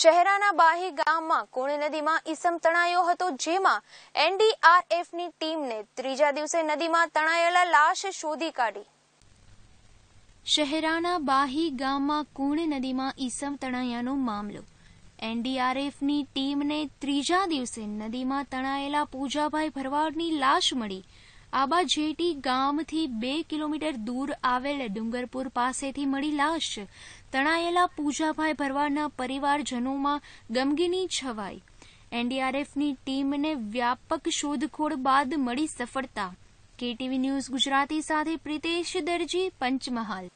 શહેરાના બાહી ગામમાં કોણે નદીમાં ઈસમ તણાયો હતો જેમાં એનડીઆરએફ ની ટીમને ત્રીજા દિવસે નદીમાં તણાયેલા લાશ શોધી કાઢી શહેરાના બાહી ગામમાં કુણ નદીમાં ઈસમ તણાયાનો મામલો એનડીઆરએફની ટીમને ત્રીજા દિવસે નદીમાં તણાયેલા પૂજાભાઈ ભરવાડની લાશ મળી આબાજેટી ગામથી બે કિલોમીટર દૂર આવેલ ડુંગરપુર પાસેથી મળી લાશ તણાયેલા પૂજાભાઈ ભરવાડના પરિવારજનોમાં ગમગીની છવાઈ એનડીઆરએફની ટીમને વ્યાપક શોધખોળ બાદ મળી સફળતા કેટીવી ન્યૂઝ ગુજરાતી સાથે પ્રિતેશ દરજી પંચમહાલ